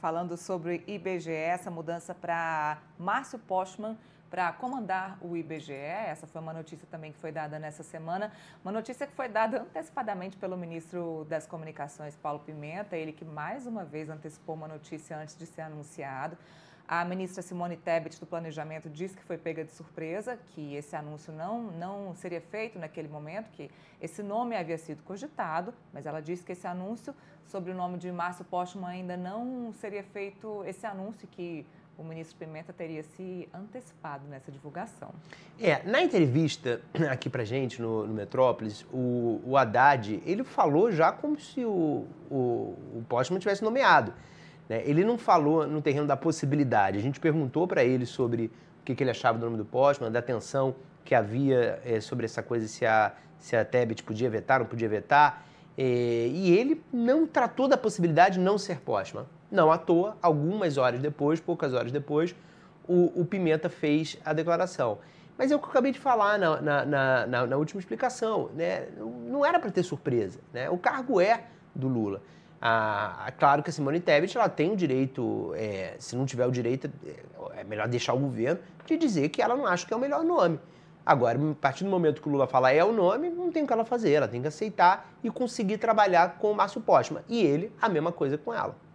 falando sobre IBGE, essa mudança para Márcio Postman para comandar o IBGE. Essa foi uma notícia também que foi dada nessa semana, uma notícia que foi dada antecipadamente pelo ministro das Comunicações, Paulo Pimenta, ele que mais uma vez antecipou uma notícia antes de ser anunciado. A ministra Simone Tebet do Planejamento disse que foi pega de surpresa, que esse anúncio não, não seria feito naquele momento, que esse nome havia sido cogitado, mas ela disse que esse anúncio sobre o nome de Márcio Postman ainda não seria feito esse anúncio que o ministro Pimenta teria se antecipado nessa divulgação. É, na entrevista aqui pra gente, no, no Metrópolis, o, o Haddad, ele falou já como se o, o, o Postman tivesse nomeado. Né? Ele não falou no terreno da possibilidade. A gente perguntou para ele sobre o que, que, ele achava do nome do Postman, da tensão que havia é, sobre essa coisa, se a, se a Tebet podia vetar, ou não podia vetar. É, e ele não tratou da possibilidade de não ser Postman. Não à toa, algumas horas depois, poucas horas depois, o, o Pimenta fez a declaração. Mas é o que eu acabei de falar na, na, na, na última explicação. Né? Não era para ter surpresa. Né? O cargo é do Lula. É claro que a Simone Tebet ela tem o direito, é, se não tiver o direito, é melhor deixar o governo, de dizer que ela não acha que é o melhor nome. Agora, a partir do momento que o Lula falar é o nome, não tem o que ela fazer, ela tem que aceitar e conseguir trabalhar com o Márcio Postman. E ele, a mesma coisa com ela.